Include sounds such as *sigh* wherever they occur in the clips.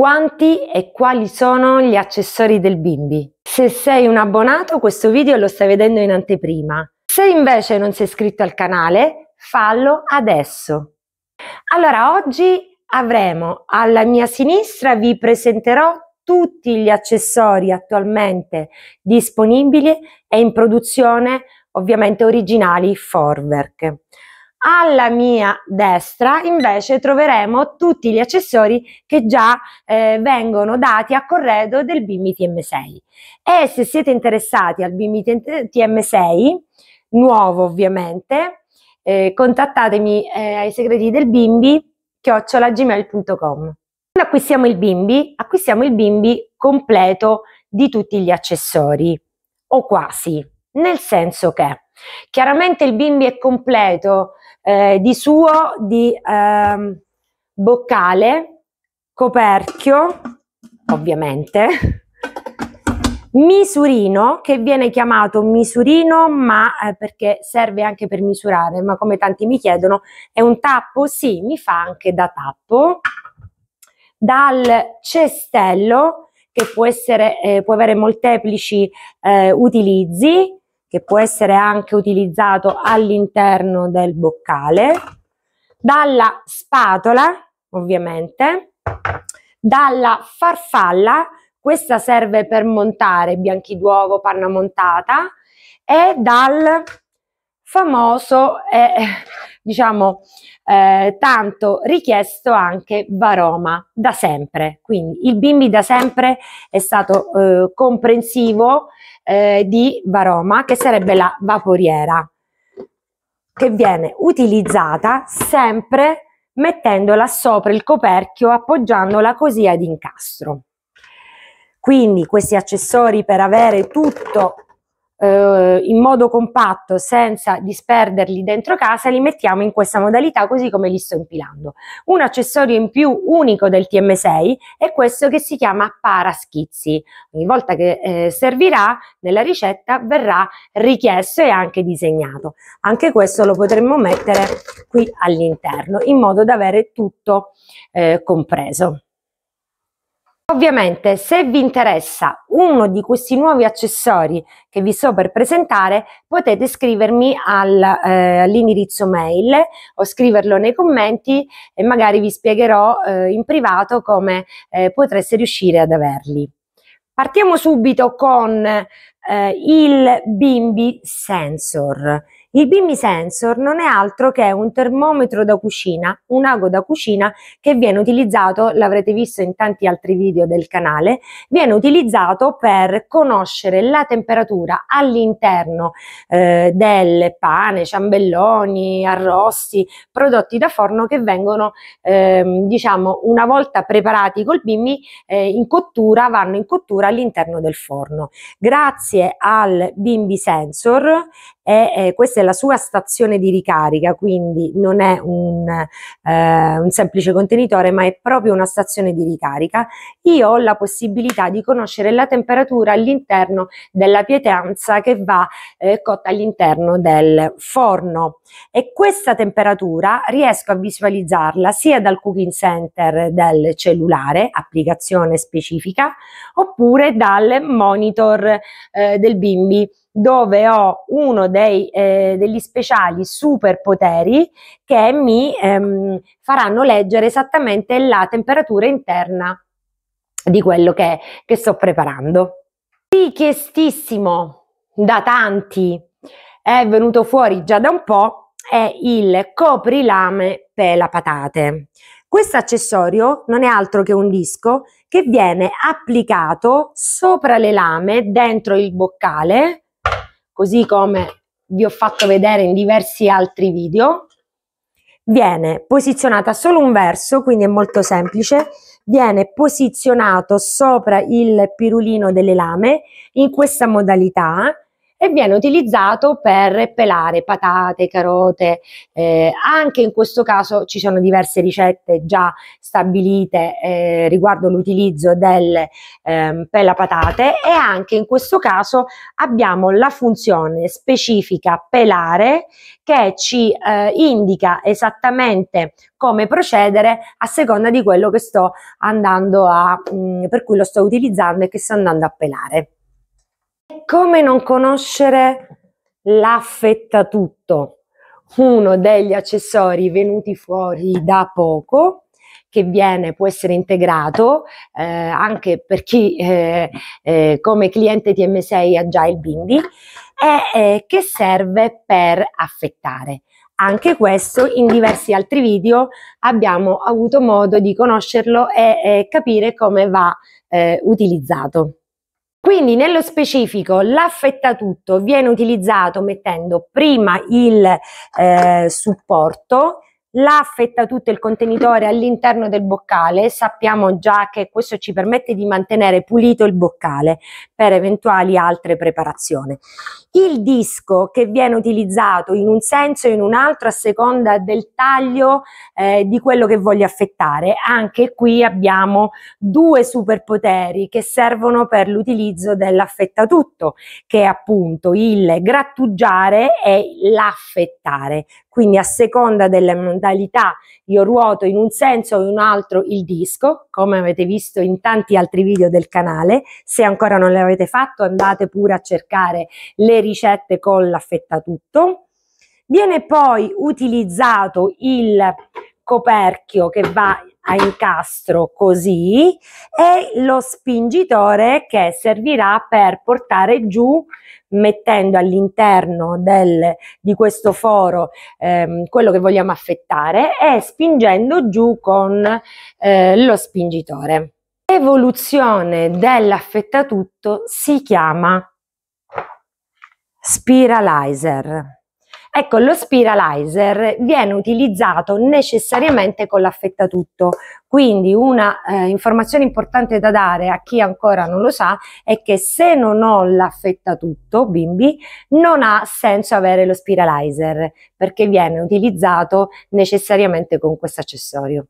Quanti e quali sono gli accessori del bimbi? Se sei un abbonato questo video lo stai vedendo in anteprima. Se invece non sei iscritto al canale, fallo adesso. Allora, oggi avremo alla mia sinistra, vi presenterò tutti gli accessori attualmente disponibili e in produzione, ovviamente originali Forwerk alla mia destra invece troveremo tutti gli accessori che già eh, vengono dati a corredo del BIM TM6 e se siete interessati al BIM TM6 nuovo ovviamente eh, contattatemi eh, ai segreti del bimbi chiocciolagmail.com quando acquistiamo il bimbi acquistiamo il bimbi completo di tutti gli accessori o quasi nel senso che chiaramente il bimbi è completo eh, di suo di ehm, boccale, coperchio, ovviamente, *laughs* misurino, che viene chiamato misurino, ma eh, perché serve anche per misurare, ma come tanti mi chiedono, è un tappo? Sì, mi fa anche da tappo. Dal cestello, che può, essere, eh, può avere molteplici eh, utilizzi, che può essere anche utilizzato all'interno del boccale, dalla spatola, ovviamente, dalla farfalla, questa serve per montare bianchi d'uovo, panna montata, e dal famoso e *laughs* diciamo eh, tanto richiesto anche Varoma da sempre. Quindi il bimbi da sempre è stato eh, comprensivo eh, di Varoma, che sarebbe la vaporiera, che viene utilizzata sempre mettendola sopra il coperchio, appoggiandola così ad incastro. Quindi questi accessori per avere tutto eh, in modo compatto senza disperderli dentro casa, li mettiamo in questa modalità così come li sto impilando. Un accessorio in più unico del TM6 è questo che si chiama paraschizzi. Ogni volta che eh, servirà nella ricetta verrà richiesto e anche disegnato. Anche questo lo potremmo mettere qui all'interno in modo da avere tutto eh, compreso. Ovviamente se vi interessa uno di questi nuovi accessori che vi sto per presentare potete scrivermi al, eh, all'indirizzo mail o scriverlo nei commenti e magari vi spiegherò eh, in privato come eh, potreste riuscire ad averli. Partiamo subito con eh, il Bimbi Sensor. Il BIMI Sensor non è altro che un termometro da cucina, un ago da cucina che viene utilizzato, l'avrete visto in tanti altri video del canale, viene utilizzato per conoscere la temperatura all'interno eh, del pane, ciambelloni, arrosti, prodotti da forno che vengono, ehm, diciamo, una volta preparati col BIMI eh, in cottura, vanno in cottura all'interno del forno. Grazie al BIMI Sensor e eh, questa è la sua stazione di ricarica, quindi non è un, eh, un, semplice contenitore ma è proprio una stazione di ricarica. Io ho la possibilità di conoscere la temperatura all'interno della pietanza che va eh, cotta all'interno del forno e questa temperatura riesco a visualizzarla sia dal cooking center del cellulare, applicazione specifica, oppure dal monitor eh, del bimbi dove ho uno dei, eh, degli speciali superpoteri che mi ehm, faranno leggere esattamente la temperatura interna di quello che, che sto preparando. Richiestissimo da tanti, è venuto fuori già da un po', è il coprilame pela patate. Questo accessorio non è altro che un disco che viene applicato sopra le lame, dentro il boccale, così come vi ho fatto vedere in diversi altri video, viene posizionata solo un verso, quindi è molto semplice, viene posizionato sopra il pirulino delle lame in questa modalità e viene utilizzato per pelare patate, carote. Eh, anche in questo caso ci sono diverse ricette già stabilite eh, riguardo l'utilizzo del eh, pelapatate e anche in questo caso abbiamo la funzione specifica pelare che ci eh, indica esattamente come procedere a seconda di quello che sto andando a, mh, mm, per cui lo sto utilizzando e che sto andando a pelare. Come non conoscere l'affettatutto, uno degli accessori venuti fuori da poco che viene, può essere integrato eh, anche per chi eh, eh, come cliente TM6 ha già il bindi e eh, che serve per affettare. Anche questo in diversi altri video abbiamo avuto modo di conoscerlo e capire come va eh, utilizzato. Quindi nello specifico l'affettatutto viene utilizzato mettendo prima il eh, supporto l'affetta tutto il contenitore all'interno del boccale, sappiamo già che questo ci permette di mantenere pulito il boccale per eventuali altre preparazioni. Il disco che viene utilizzato in un senso e in un altro a seconda del taglio eh, di quello che voglio affettare, anche qui abbiamo due superpoteri che servono per l'utilizzo dell'affettatutto, che è appunto il grattugiare e l'affettare quindi a seconda delle modalità io ruoto in un senso o in un altro il disco, come avete visto in tanti altri video del canale, se ancora non l'avete fatto andate pure a cercare le ricette con l'affettatutto. Viene poi utilizzato il coperchio che va a incastro così e lo spingitore che servirà per portare giù mettendo all'interno del, di questo foro ehm, quello che vogliamo affettare e spingendo giù con eh, lo spingitore. L'evoluzione dell'affettatutto si chiama spiralizer. Ecco, lo spiralizer viene utilizzato necessariamente con l'affettatutto, quindi una eh, informazione importante da dare a chi ancora non lo sa è che se non ho l'affettatutto, bimbi, non ha senso avere lo spiralizer perché viene utilizzato necessariamente con questo accessorio.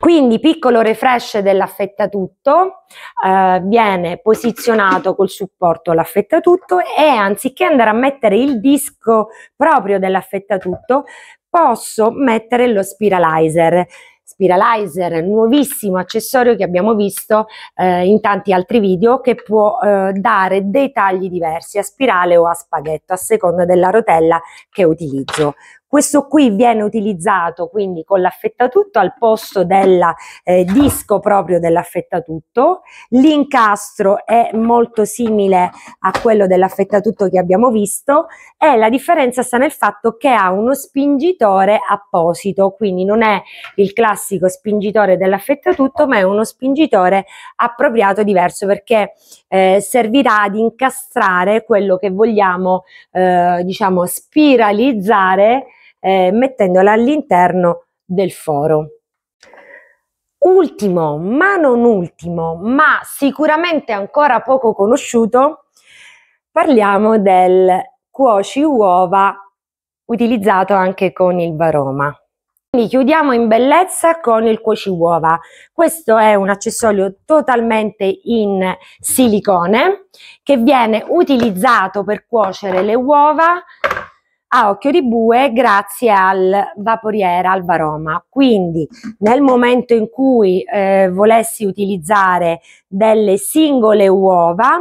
Quindi piccolo refresh dell'affettatutto, eh, viene posizionato col supporto l'affettatutto e anziché andare a mettere il disco proprio dell'affettatutto, posso mettere lo spiralizer. Spiralizer, nuovissimo accessorio che abbiamo visto eh, in tanti altri video che può eh, dare dei tagli diversi a spirale o a spaghetto a seconda della rotella che utilizzo. Questo qui viene utilizzato quindi con l'affettatutto al posto del eh, disco proprio dell'affettatutto. L'incastro è molto simile a quello dell'affettatutto che abbiamo visto e la differenza sta nel fatto che ha uno spingitore apposito, quindi non è il classico spingitore dell'affettatutto, ma è uno spingitore appropriato diverso perché eh, servirà ad incastrare quello che vogliamo eh, diciamo spiralizzare eh, mettendola all'interno del foro. Ultimo, ma non ultimo, ma sicuramente ancora poco conosciuto, parliamo del cuoci uova utilizzato anche con il baroma. Quindi chiudiamo in bellezza con il cuoci uova. Questo è un accessorio totalmente in silicone che viene utilizzato per cuocere le uova a occhio di bue grazie al vaporiera, al varoma. Quindi nel momento in cui eh, volessi utilizzare delle singole uova,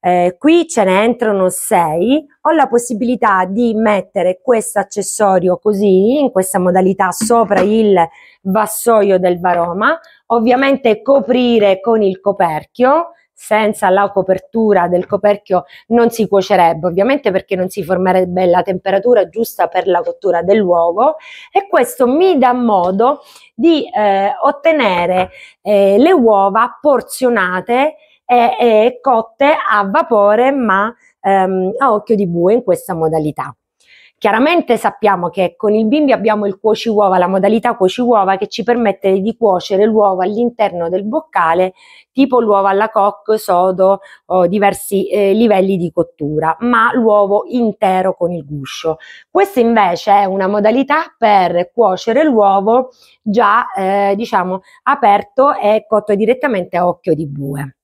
eh, qui ce ne entrano 6, ho la possibilità di mettere questo accessorio così, in questa modalità, sopra il vassoio del varoma, ovviamente coprire con il coperchio, senza la copertura del coperchio non si cuocerebbe, ovviamente perché non si formerebbe la temperatura giusta per la cottura dell'uovo e questo mi dà modo di eh, ottenere eh, le uova porzionate e, e cotte a vapore ma ehm, a occhio di bue in questa modalità. Chiaramente sappiamo che con il bimbi abbiamo il cuoci uova, la modalità cuoci uova che ci permette di cuocere l'uovo all'interno del boccale, tipo l'uovo alla coque, sodo o diversi eh, livelli di cottura, ma l'uovo intero con il guscio. Questa invece è una modalità per cuocere l'uovo già eh, diciamo aperto e cotto direttamente a occhio di bue.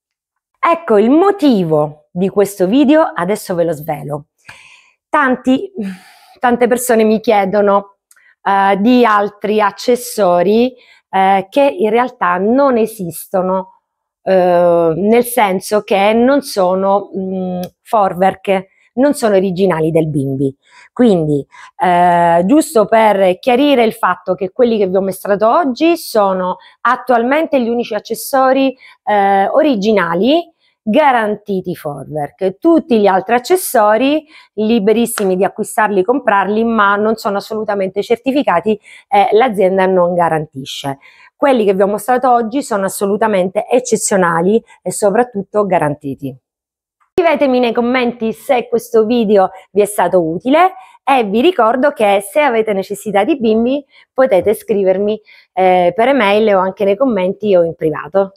Ecco il motivo di questo video, adesso ve lo svelo. Tanti tante persone mi chiedono eh, di altri accessori eh, che in realtà non esistono, eh, nel senso che non sono mh, mm, forwerk, non sono originali del bimbi. Quindi, eh, giusto per chiarire il fatto che quelli che vi ho mostrato oggi sono attualmente gli unici accessori eh, originali garantiti forward. Tutti gli altri accessori liberissimi di acquistarli, comprarli, ma non sono assolutamente certificati e eh, l'azienda non garantisce. Quelli che vi ho mostrato oggi sono assolutamente eccezionali e soprattutto garantiti. Scrivetemi nei commenti se questo video vi è stato utile e vi ricordo che se avete necessità di bimbi potete scrivermi eh, per email o anche nei commenti o in privato.